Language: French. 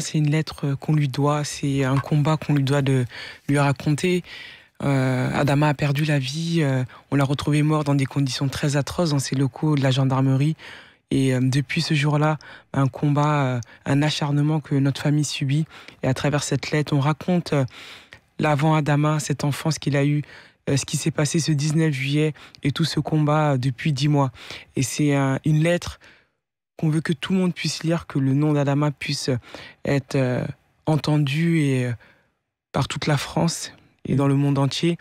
c'est une lettre euh, qu'on lui doit, c'est un combat qu'on lui doit de lui raconter. Euh, Adama a perdu la vie, euh, on l'a retrouvé mort dans des conditions très atroces dans ses locaux de la gendarmerie. Et depuis ce jour-là, un combat, un acharnement que notre famille subit. Et à travers cette lettre, on raconte l'avant Adama, cette enfance qu'il a eue, ce qui s'est passé ce 19 juillet et tout ce combat depuis dix mois. Et c'est une lettre qu'on veut que tout le monde puisse lire, que le nom d'Adama puisse euh, être euh, entendu et, euh, par toute la France et dans le monde entier.